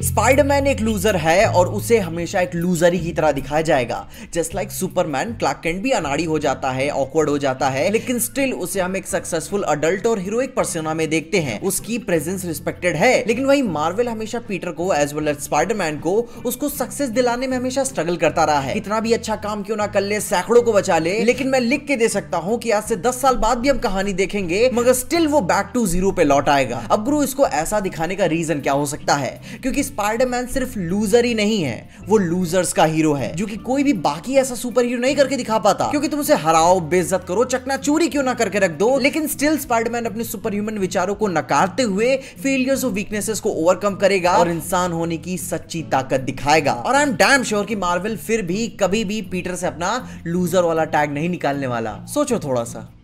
Spiderman एक loser है और उसे हमेशा एक लूजर ही की तरह दिखाया जाएगा just like Superman Clark Kent भी अनाड़ी हो जाता है ऑकवर्ड हो जाता है लेकिन स्टिल उसे हम एक सक्सेसफुल अडल्ट और हीरोइक पर्सोना में देखते हैं उसकी प्रेजेंस रिस्पेक्टेड है लेकिन वही मार्वल हमेशा पीटर को एज वेल एज स्पाइडरमैन को उसको सक्सेस दिलाने में हमेशा स्ट्रगल करता रहा है इतना भी अच्छा काम क्यों ना कर ले सैकड़ों को बचा ले लेकिन मैं लिख के दे सकता हूँ की आज से दस साल बाद भी हम कहानी देखेंगे मगर स्टिल वो बैक टू जीरो पे लौट आएगा अब गुरु इसको ऐसा दिखाने का रीजन क्या हो सकता है क्योंकि क्योंकि स्पाइडरमैन सिर्फ लूजर ही नहीं है वो लूजर्स का हीरो है जो कि कोई भी बाकी ऐसा सुपर हीरो नहीं करके दिखा पाता क्योंकि तुम उसे हराओ बेइज्जत करो चकना चूरी क्यों ना करके रख दो लेकिन स्टिल स्पाइडरमैन अपने सुपर ह्यूमन विचारों को नकारते हुए फेलियर्स और वीकनेसेस को ओवरकम करेगा और इंसान होने की सच्ची ताकत दिखाएगा और आई एम डैम श्योर की मार्वल फिर भी कभी भी पीटर से अपना लूजर वाला टैग नहीं निकालने वाला सोचो थोड़ा सा